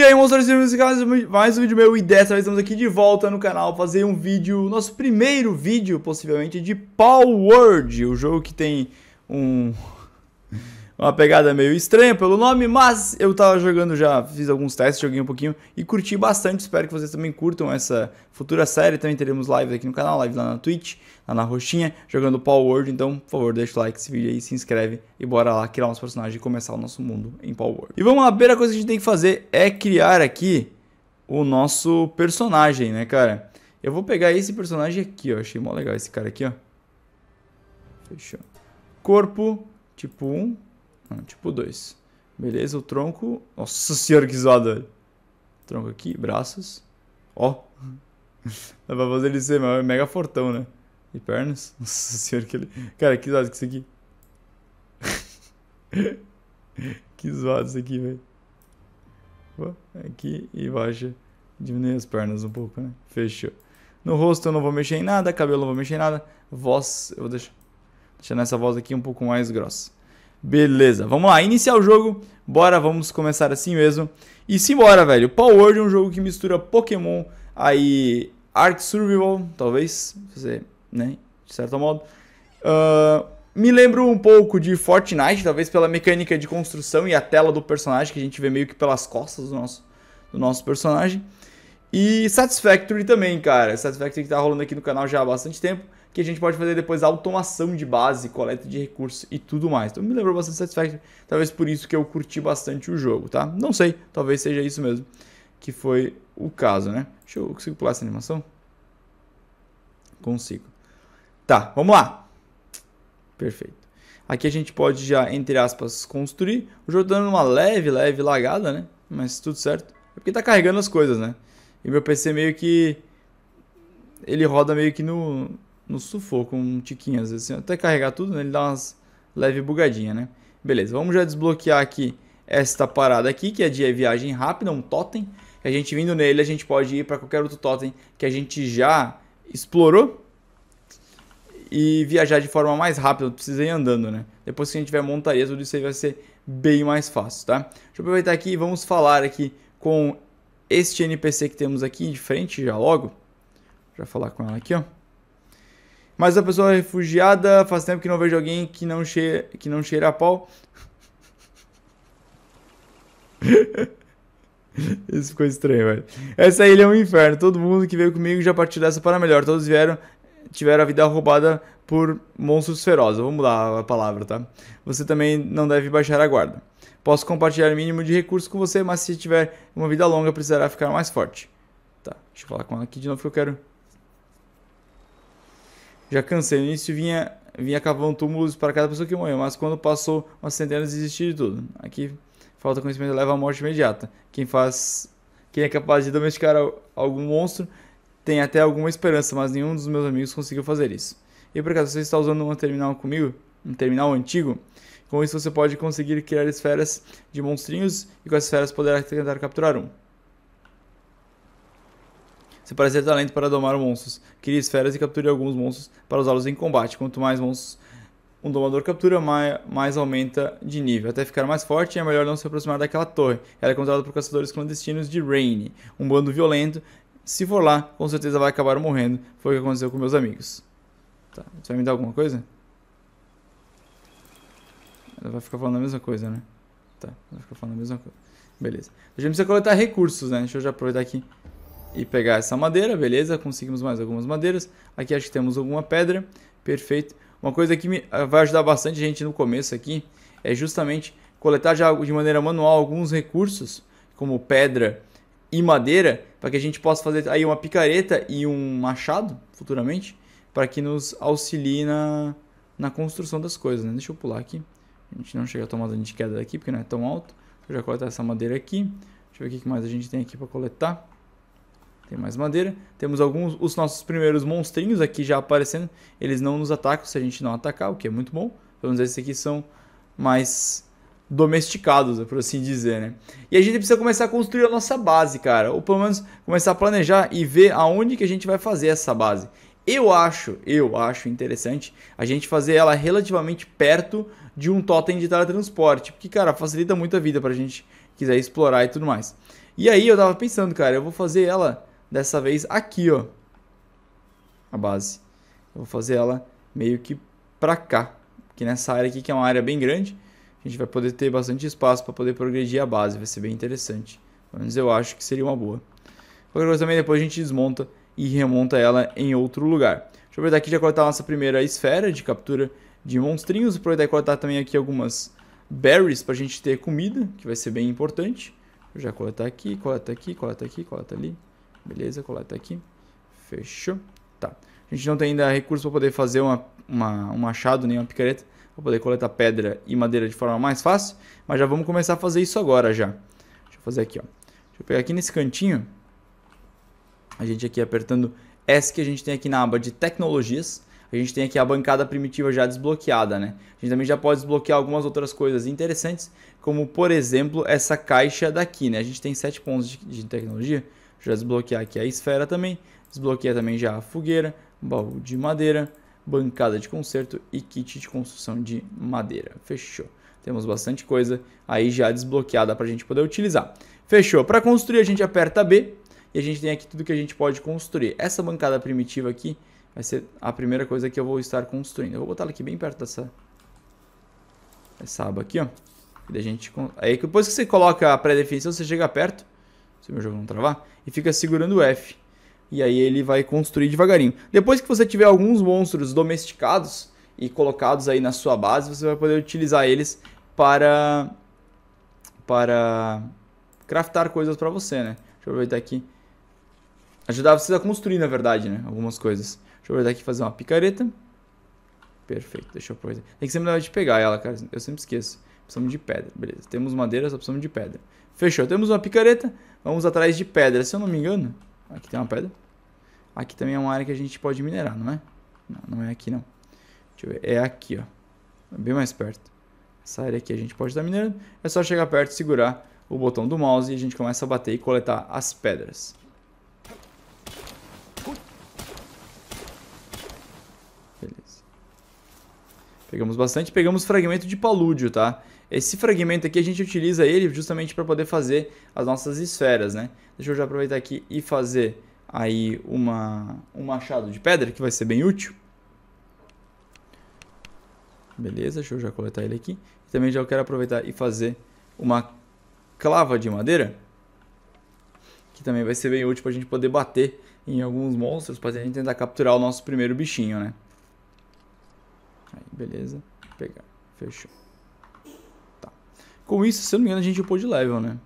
E aí, monstros musicais, mais um vídeo meu e dessa vez estamos aqui de volta no canal fazer um vídeo, nosso primeiro vídeo, possivelmente, de Power World, o jogo que tem um uma pegada meio estranha pelo nome, mas eu tava jogando já, fiz alguns testes, joguei um pouquinho e curti bastante. Espero que vocês também curtam essa futura série. Também teremos lives aqui no canal, live lá na Twitch, lá na roxinha, jogando Power World. Então, por favor, deixa o like nesse vídeo aí, se inscreve e bora lá criar uns personagens e começar o nosso mundo em Power World. E vamos lá, a primeira coisa que a gente tem que fazer é criar aqui o nosso personagem, né, cara? Eu vou pegar esse personagem aqui, ó. Achei mó legal esse cara aqui, ó. Fechou. Corpo, tipo 1. Um Hum, tipo 2. Beleza, o tronco. Nossa senhora, que zoado Tronco aqui, braços. Ó. Dá pra fazer ele ser mega fortão, né? E pernas. Nossa senhora, que ele. Cara, que zoado que isso aqui. que zoado isso aqui, velho. Aqui e baixa. Diminui as pernas um pouco, né? Fechou. No rosto eu não vou mexer em nada, cabelo eu não vou mexer em nada. Voz, eu vou deixar, deixar nessa voz aqui um pouco mais grossa. Beleza, vamos lá, iniciar o jogo, bora, vamos começar assim mesmo. E simbora, velho. Power World é um jogo que mistura Pokémon, aí Ark Survival, talvez, fazer, né, de certo modo. Uh, me lembro um pouco de Fortnite, talvez pela mecânica de construção e a tela do personagem, que a gente vê meio que pelas costas do nosso, do nosso personagem. E Satisfactory também, cara. Satisfactory que tá rolando aqui no canal já há bastante tempo que a gente pode fazer depois automação de base, coleta de recursos e tudo mais. Então me lembrou bastante Satisfactory, talvez por isso que eu curti bastante o jogo, tá? Não sei, talvez seja isso mesmo que foi o caso, né? Deixa eu, consigo pular essa animação? Consigo. Tá, vamos lá. Perfeito. Aqui a gente pode já, entre aspas, construir. O jogo tá dando uma leve, leve lagada, né? Mas tudo certo. É porque tá carregando as coisas, né? E meu PC meio que... Ele roda meio que no, no sufoco um tiquinho, às vezes, assim, até carregar tudo, né, ele dá umas leve bugadinha, né? Beleza, vamos já desbloquear aqui esta parada aqui, que é de viagem rápida, um totem. Que a gente vindo nele, a gente pode ir para qualquer outro totem que a gente já explorou e viajar de forma mais rápida, precisa ir andando, né? Depois que a gente tiver montaria, tudo isso aí vai ser bem mais fácil, tá? Deixa eu aproveitar aqui e vamos falar aqui com este NPC que temos aqui de frente já logo. Já falar com ela aqui, ó. Mas a pessoa é refugiada, faz tempo que não vejo alguém que não cheira, que não cheira a pau. Isso ficou estranho, velho. Essa ilha é um inferno. Todo mundo que veio comigo já partiu dessa para melhor. Todos vieram, tiveram a vida roubada por monstros ferozes. Vamos lá a palavra, tá? Você também não deve baixar a guarda. Posso compartilhar o mínimo de recursos com você, mas se tiver uma vida longa, precisará ficar mais forte. Tá, deixa eu falar com ela aqui de novo que eu quero já cansei. No início vinha, vinha cavando túmulos para cada pessoa que morreu, mas quando passou umas centenas desisti de tudo. Aqui falta conhecimento leva à morte imediata. Quem faz, quem é capaz de domesticar algum monstro tem até alguma esperança, mas nenhum dos meus amigos conseguiu fazer isso. E por acaso você está usando um terminal comigo? Um terminal antigo? Com isso você pode conseguir criar esferas de monstrinhos e com as esferas poderá tentar capturar um. Separe seu talento para domar monstros. Crie esferas e capture alguns monstros para usá-los em combate. Quanto mais monstros um domador captura, mais, mais aumenta de nível. Até ficar mais forte, é melhor não se aproximar daquela torre. Ela é controlada por caçadores clandestinos de Rain, um bando violento. Se for lá, com certeza vai acabar morrendo. Foi o que aconteceu com meus amigos. Tá, você vai me dar alguma coisa? Ela vai ficar falando a mesma coisa, né? Tá, vai ficar falando a mesma coisa. Beleza. A gente precisa coletar recursos, né? Deixa eu já aproveitar aqui e pegar essa madeira, beleza? Conseguimos mais algumas madeiras. Aqui acho que temos alguma pedra, perfeito. Uma coisa que me, ah, vai ajudar bastante a gente no começo aqui é justamente coletar já de maneira manual alguns recursos, como pedra e madeira, para que a gente possa fazer aí uma picareta e um machado futuramente, para que nos auxilie na, na construção das coisas, né? Deixa eu pular aqui. A gente não chega a tomar dano de queda daqui, porque não é tão alto. eu já coletar essa madeira aqui. Deixa eu ver o que mais a gente tem aqui para coletar. Tem mais madeira. Temos alguns os nossos primeiros monstrinhos aqui já aparecendo. Eles não nos atacam se a gente não atacar, o que é muito bom. Pelo menos esses aqui são mais domesticados, por assim dizer, né? E a gente precisa começar a construir a nossa base, cara. Ou pelo menos começar a planejar e ver aonde que a gente vai fazer essa base. Eu acho, eu acho interessante a gente fazer ela relativamente perto de um totem de teletransporte. Porque, cara, facilita muito a vida pra gente quiser explorar e tudo mais. E aí eu tava pensando, cara, eu vou fazer ela dessa vez aqui, ó, a base. Eu vou fazer ela meio que para cá, que nessa área aqui, que é uma área bem grande, a gente vai poder ter bastante espaço para poder progredir a base, vai ser bem interessante. Pelo menos eu acho que seria uma boa. Qualquer coisa também depois a gente desmonta e remonta ela em outro lugar. Deixa eu aproveitar aqui e já cortar a nossa primeira esfera de captura de monstrinhos. Aproveitar e cortar também aqui algumas berries para a gente ter comida, que vai ser bem importante. já coletar aqui, coleta aqui, coleta aqui, coleta ali. Beleza, coleta aqui. Fechou. Tá. A gente não tem ainda recurso para poder fazer uma, uma, um machado nem uma picareta para poder coletar pedra e madeira de forma mais fácil, mas já vamos começar a fazer isso agora já. Deixa eu fazer aqui, ó. Deixa eu pegar aqui nesse cantinho. A gente aqui apertando S que a gente tem aqui na aba de tecnologias. A gente tem aqui a bancada primitiva já desbloqueada, né? A gente também já pode desbloquear algumas outras coisas interessantes, como por exemplo essa caixa daqui, né? A gente tem sete pontos de, de tecnologia já desbloquear aqui a esfera também, desbloqueia também já a fogueira, baú de madeira, bancada de conserto e kit de construção de madeira. Fechou. Temos bastante coisa aí já desbloqueada para a gente poder utilizar. Fechou. Para construir a gente aperta B e a gente tem aqui tudo que a gente pode construir. Essa bancada primitiva aqui vai ser a primeira coisa que eu vou estar construindo. Eu vou botar ela aqui bem perto dessa essa aba aqui, ó. E a gente aí depois que você coloca a pré-definição, você chega perto se meu jogo não travar, e fica segurando o F. E aí ele vai construir devagarinho. Depois que você tiver alguns monstros domesticados e colocados aí na sua base, você vai poder utilizar eles para para craftar coisas para você, né? Deixa eu aproveitar aqui. Ajudar você a construir, na verdade, né? Algumas coisas. Deixa eu aproveitar aqui e fazer uma picareta. Perfeito, deixa eu aproveitar. Tem que ser melhor de pegar ela, cara. Eu sempre esqueço. Precisamos de pedra, beleza. Temos madeira, só precisamos de pedra. Fechou. Temos uma picareta. Vamos atrás de pedra. Se eu não me engano, aqui tem uma pedra. Aqui também é uma área que a gente pode minerar, não é? Não, não é aqui não. Deixa eu ver. É aqui, ó. Bem mais perto. Essa área aqui a gente pode estar tá minerando. É só chegar perto, segurar o botão do mouse e a gente começa a bater e coletar as pedras. Beleza. Pegamos bastante. Pegamos fragmento de palúdio, tá? Esse fragmento aqui a gente utiliza ele justamente para poder fazer as nossas esferas, né? Deixa eu já aproveitar aqui e fazer aí uma, um machado de pedra, que vai ser bem útil. Beleza, deixa eu já coletar ele aqui. Também já quero aproveitar e fazer uma clava de madeira, que também vai ser bem útil para a gente poder bater em alguns monstros, para a gente tentar capturar o nosso primeiro bichinho, né? Aí, beleza. pegar. Fechou. Com isso, se eu não me engano, a gente upou de level, né?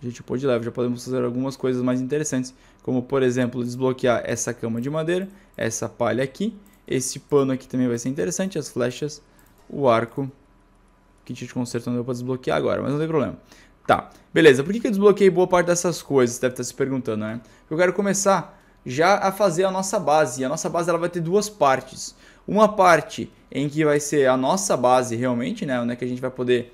A gente upou de level, já podemos fazer algumas coisas mais interessantes, como por exemplo, desbloquear essa cama de madeira, essa palha aqui, esse pano aqui também vai ser interessante, as flechas, o arco, kit de conserto deu para desbloquear agora, mas não tem problema. Tá, beleza, por que, que eu desbloqueei boa parte dessas coisas? Você deve estar se perguntando, né? Eu quero começar já a fazer a nossa base, e a nossa base ela vai ter duas partes. Uma parte em que vai ser a nossa base realmente, né? Onde é que a gente vai poder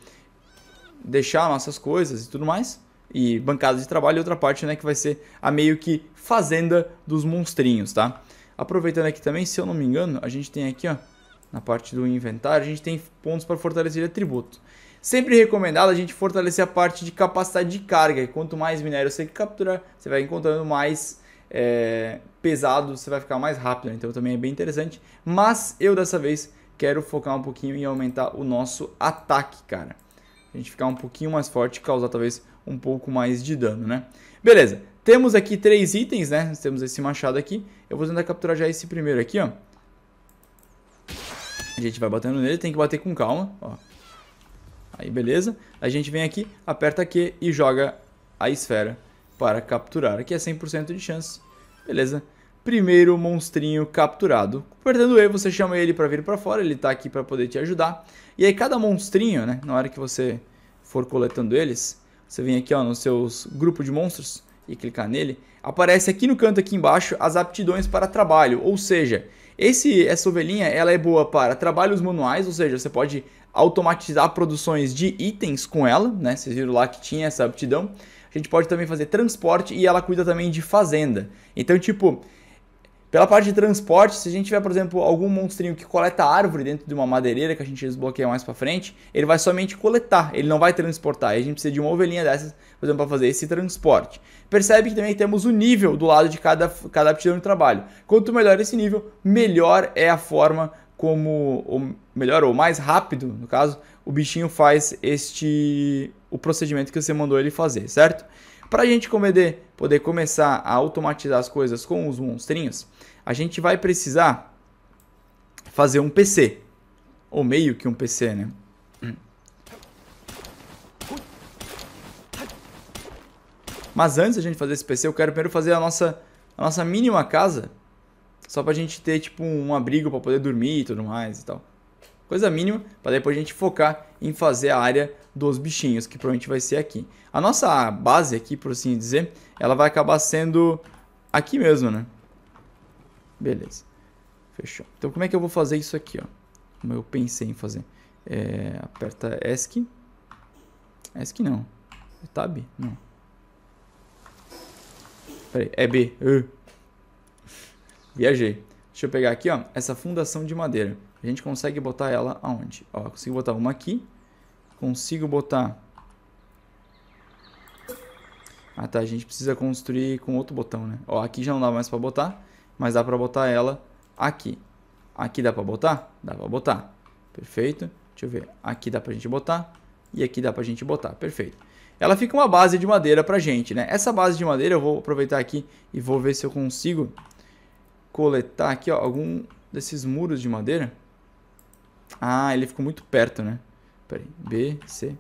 deixar nossas coisas e tudo mais. E bancadas de trabalho. E outra parte, né? Que vai ser a meio que fazenda dos monstrinhos, tá? Aproveitando aqui também, se eu não me engano, a gente tem aqui, ó. Na parte do inventário, a gente tem pontos para fortalecer atributo. Sempre recomendado a gente fortalecer a parte de capacidade de carga. Quanto mais minério você capturar, você vai encontrando mais é, pesado, você vai ficar mais rápido. Né? Então também é bem interessante. Mas eu dessa vez quero focar um pouquinho em aumentar o nosso ataque, cara. A gente ficar um pouquinho mais forte, causar talvez um pouco mais de dano, né? Beleza, temos aqui três itens, né? Nós temos esse machado aqui. Eu vou tentar capturar já esse primeiro aqui, ó. A gente vai batendo nele, tem que bater com calma, ó. Aí, beleza. A gente vem aqui, aperta Q e joga a esfera para capturar. Aqui é 100% de chance. Beleza. Primeiro monstrinho capturado. Apertando E, você chama ele para vir para fora. Ele está aqui para poder te ajudar. E aí cada monstrinho, né? Na hora que você for coletando eles, você vem aqui ó, no seus grupo de monstros e clicar nele, aparece aqui no canto aqui embaixo as aptidões para trabalho, ou seja, esse, essa ovelhinha ela é boa para trabalhos manuais, ou seja, você pode automatizar produções de itens com ela, né? Vocês viram lá que tinha essa aptidão a gente pode também fazer transporte e ela cuida também de fazenda. Então, tipo, pela parte de transporte, se a gente tiver, por exemplo, algum monstrinho que coleta árvore dentro de uma madeireira que a gente desbloqueia mais para frente, ele vai somente coletar, ele não vai transportar. E a gente precisa de uma ovelhinha dessas, por exemplo, para fazer esse transporte. Percebe que também temos o nível do lado de cada, cada aptidão de trabalho. Quanto melhor esse nível, melhor é a forma como, ou melhor, ou mais rápido, no caso, o bichinho faz este o procedimento que você mandou ele fazer, certo? Para a gente poder, poder começar a automatizar as coisas com os monstrinhos, a gente vai precisar fazer um PC, ou meio que um PC, né? Mas antes da gente fazer esse PC, eu quero primeiro fazer a nossa, a nossa mínima casa. Só pra gente ter, tipo, um abrigo pra poder dormir e tudo mais e tal. Coisa mínima, pra depois a gente focar em fazer a área dos bichinhos, que provavelmente vai ser aqui. A nossa base aqui, por assim dizer, ela vai acabar sendo aqui mesmo, né? Beleza. Fechou. Então, como é que eu vou fazer isso aqui, ó? Como eu pensei em fazer. É, aperta ESC. ESC não. É tab? Não. Peraí, é B. Uh. Viajei. Deixa eu pegar aqui, ó, essa fundação de madeira. A gente consegue botar ela aonde? Ó, consigo botar uma aqui consigo botar. Ah tá, a gente precisa construir com outro botão, né? Ó, aqui já não dá mais pra botar, mas dá pra botar ela aqui. Aqui dá pra botar? Dá pra botar. Perfeito. Deixa eu ver. Aqui dá pra gente botar e aqui dá pra gente botar. Perfeito. Ela fica uma base de madeira pra gente, né? Essa base de madeira eu vou aproveitar aqui e vou ver se eu consigo coletar aqui, ó, algum desses muros de madeira. Ah, ele ficou muito perto, né? Pera aí. B, C.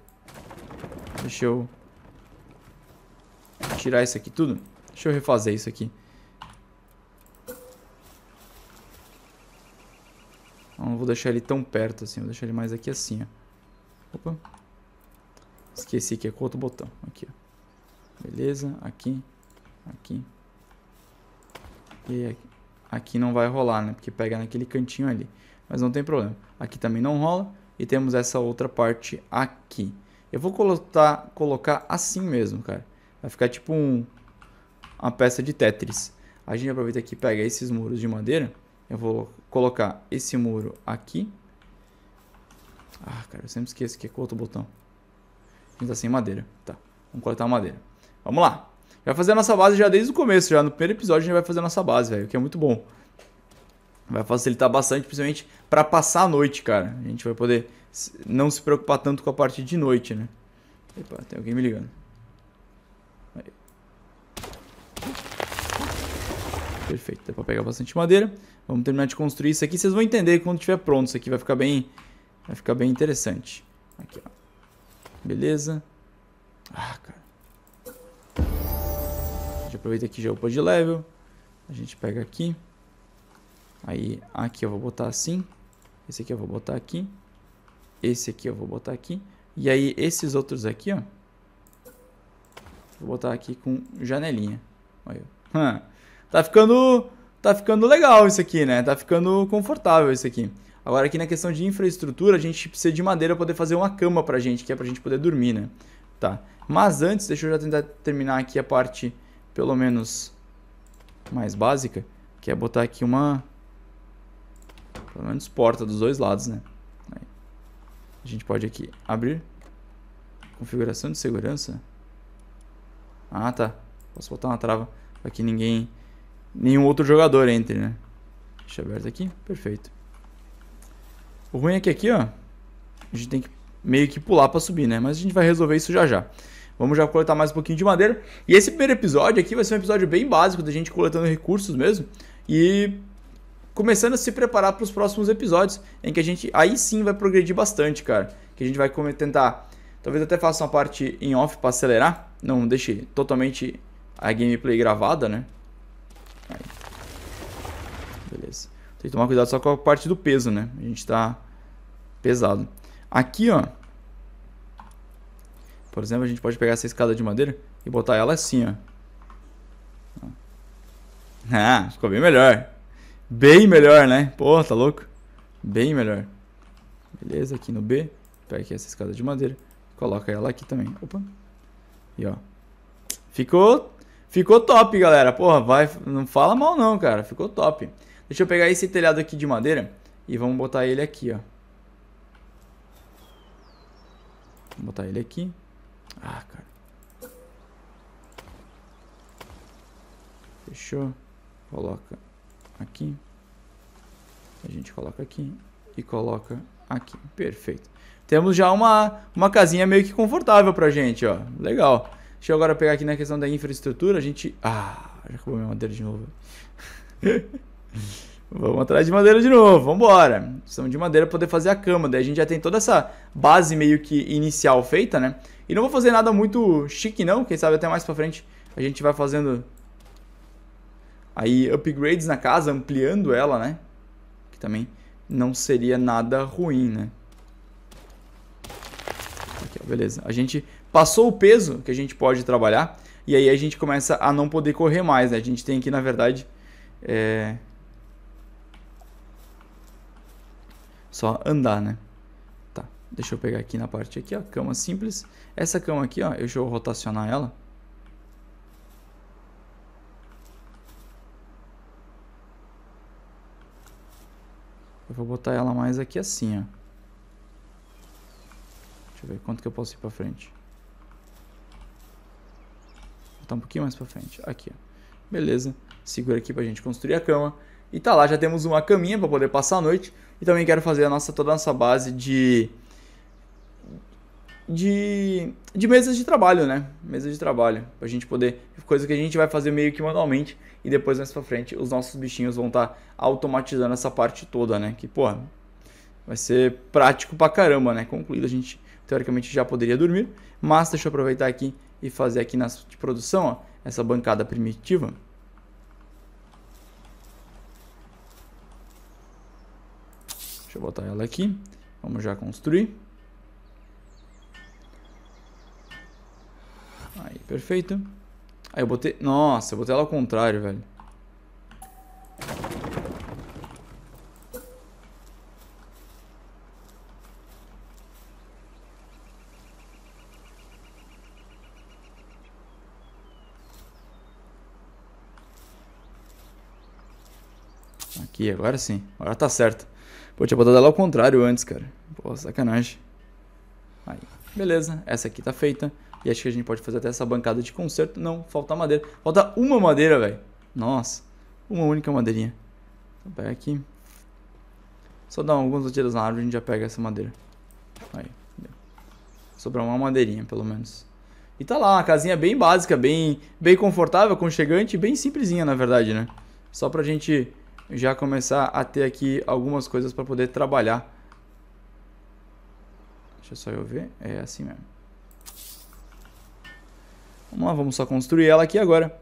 Deixa eu tirar isso aqui tudo. Deixa eu refazer isso aqui. Não vou deixar ele tão perto assim. Vou deixar ele mais aqui assim, ó. Opa. Esqueci que é com outro botão. Aqui, ó. Beleza. Aqui. Aqui. E aqui. aqui não vai rolar, né? Porque pega naquele cantinho ali. Mas não tem problema. Aqui também não rola e temos essa outra parte aqui. Eu vou colocar, colocar assim mesmo, cara. Vai ficar tipo um, uma peça de Tetris. A gente aproveita aqui e pega esses muros de madeira. Eu vou colocar esse muro aqui. Ah, cara, eu sempre esqueço que é outro botão. A gente tá sem madeira. Tá, vamos cortar a madeira. Vamos lá. Vai fazer a nossa base já desde o começo, já no primeiro episódio a gente vai fazer a nossa base, velho, o que é muito bom. Vai facilitar bastante, principalmente para passar a noite, cara. A gente vai poder não se preocupar tanto com a parte de noite, né? Epa, tem alguém me ligando. Aí. Perfeito, dá pra pegar bastante madeira. Vamos terminar de construir isso aqui. Vocês vão entender quando estiver pronto. Isso aqui vai ficar bem, vai ficar bem interessante. Aqui, ó. Beleza. Ah, cara. A gente aproveita aqui já o de level. A gente pega aqui. Aí aqui eu vou botar assim, esse aqui eu vou botar aqui, esse aqui eu vou botar aqui. E aí esses outros aqui, ó, vou botar aqui com janelinha. Olha. Tá ficando, tá ficando legal isso aqui, né? Tá ficando confortável isso aqui. Agora aqui na questão de infraestrutura, a gente precisa de madeira para poder fazer uma cama pra gente, que é pra gente poder dormir, né? Tá. Mas antes, deixa eu já tentar terminar aqui a parte, pelo menos, mais básica, que é botar aqui uma pelo menos porta dos dois lados, né? Aí. A gente pode aqui abrir. Configuração de segurança. Ah, tá. Posso botar uma trava para que ninguém... Nenhum outro jogador entre, né? Deixa aberto aqui. Perfeito. O ruim é que aqui, ó... A gente tem que meio que pular para subir, né? Mas a gente vai resolver isso já já. Vamos já coletar mais um pouquinho de madeira. E esse primeiro episódio aqui vai ser um episódio bem básico da gente coletando recursos mesmo. E começando a se preparar para os próximos episódios, em que a gente aí sim vai progredir bastante, cara. Que a gente vai tentar, talvez até faça uma parte em off para acelerar, não deixe totalmente a gameplay gravada, né? Aí. Beleza. Tem que tomar cuidado só com a parte do peso, né? A gente tá pesado. Aqui, ó. Por exemplo, a gente pode pegar essa escada de madeira e botar ela assim, ó. Ah, ficou bem melhor. Bem melhor, né? porra tá louco? Bem melhor. Beleza, aqui no B. Pega aqui essa escada de madeira. Coloca ela aqui também. Opa. E ó. Ficou, ficou top, galera. Porra, vai, não fala mal não, cara. Ficou top. Deixa eu pegar esse telhado aqui de madeira e vamos botar ele aqui, ó. Vou botar ele aqui. Ah, cara. Fechou. Coloca aqui. A gente coloca aqui e coloca aqui. Perfeito. Temos já uma, uma casinha meio que confortável pra gente, ó. Legal. Deixa eu agora pegar aqui na questão da infraestrutura. A gente... Ah, já acabou minha madeira de novo. Vamos atrás de madeira de novo, vambora. Precisamos de madeira para poder fazer a cama. Daí a gente já tem toda essa base meio que inicial feita, né? E não vou fazer nada muito chique não, quem sabe até mais para frente a gente vai fazendo aí upgrades na casa, ampliando ela, né? Que também não seria nada ruim, né? Aqui, ó, beleza. A gente passou o peso que a gente pode trabalhar e aí a gente começa a não poder correr mais, né? A gente tem aqui, na verdade, é... Só andar, né? Tá, deixa eu pegar aqui na parte aqui, ó, cama simples. Essa cama aqui, ó, eu deixa eu rotacionar ela. Eu vou botar ela mais aqui assim, ó. Deixa eu ver quanto que eu posso ir pra frente. Vou botar um pouquinho mais pra frente. Aqui, ó. Beleza. Segura aqui pra gente construir a cama. E tá lá, já temos uma caminha pra poder passar a noite. E também quero fazer a nossa, toda a nossa base de... De, de mesas de trabalho, né? Mesas de trabalho, pra gente poder coisa que a gente vai fazer meio que manualmente e depois mais para frente os nossos bichinhos vão estar tá automatizando essa parte toda, né? Que, porra, vai ser prático pra caramba, né? Concluído, a gente teoricamente já poderia dormir, mas deixa eu aproveitar aqui e fazer aqui na de produção, ó, essa bancada primitiva. Deixa eu botar ela aqui. Vamos já construir. Aí, perfeito. Aí eu botei... Nossa, eu botei ela ao contrário, velho. Aqui, agora sim. Agora tá certo. Pô, tinha botado ela ao contrário antes, cara. Pô, sacanagem. Aí. Beleza, essa aqui tá feita. E acho que a gente pode fazer até essa bancada de conserto. Não, falta madeira. Falta uma madeira, velho. Nossa, uma única madeirinha. Vou então, pegar aqui. Só dar algumas tiros na árvore e a gente já pega essa madeira. Aí, Sobrou uma madeirinha, pelo menos. E tá lá, uma casinha bem básica, bem, bem confortável, conchegante, bem simplesinha, na verdade, né? Só pra gente já começar a ter aqui algumas coisas pra poder trabalhar. Deixa só eu ver. É assim mesmo. Vamos lá, vamos só construir ela aqui agora.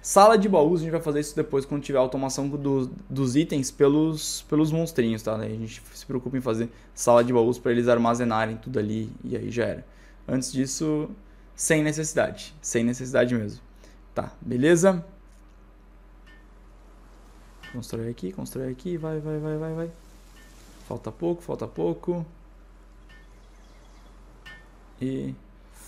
Sala de baús, a gente vai fazer isso depois quando tiver a automação do, dos itens pelos, pelos monstrinhos, tá? Daí a gente se preocupa em fazer sala de baús para eles armazenarem tudo ali e aí já era. Antes disso, sem necessidade, sem necessidade mesmo. Tá, beleza? Constrói aqui, constrói aqui, vai, vai, vai, vai, vai. Falta pouco, falta pouco. E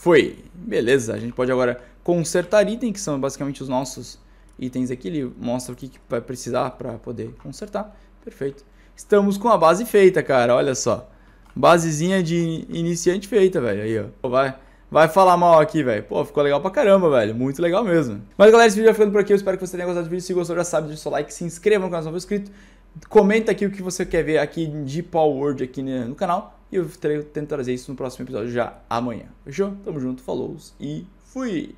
foi. Beleza, a gente pode agora consertar itens, que são basicamente os nossos itens aqui. Ele mostra o que, que vai precisar para poder consertar. Perfeito. Estamos com a base feita, cara. Olha só. Basezinha de iniciante feita, velho. Aí, ó. Vai, vai falar mal aqui, velho. Pô, ficou legal pra caramba, velho. Muito legal mesmo. Mas, galera, esse vídeo vai ficando por aqui. Eu espero que você tenha gostado do vídeo. Se gostou, já sabe, deixa o seu like. Se inscreva no canal se não for inscrito. Comenta aqui o que você quer ver aqui de Power Word aqui né, no canal. E eu tento trazer isso no próximo episódio já amanhã. Fechou? Tamo junto, falou e fui!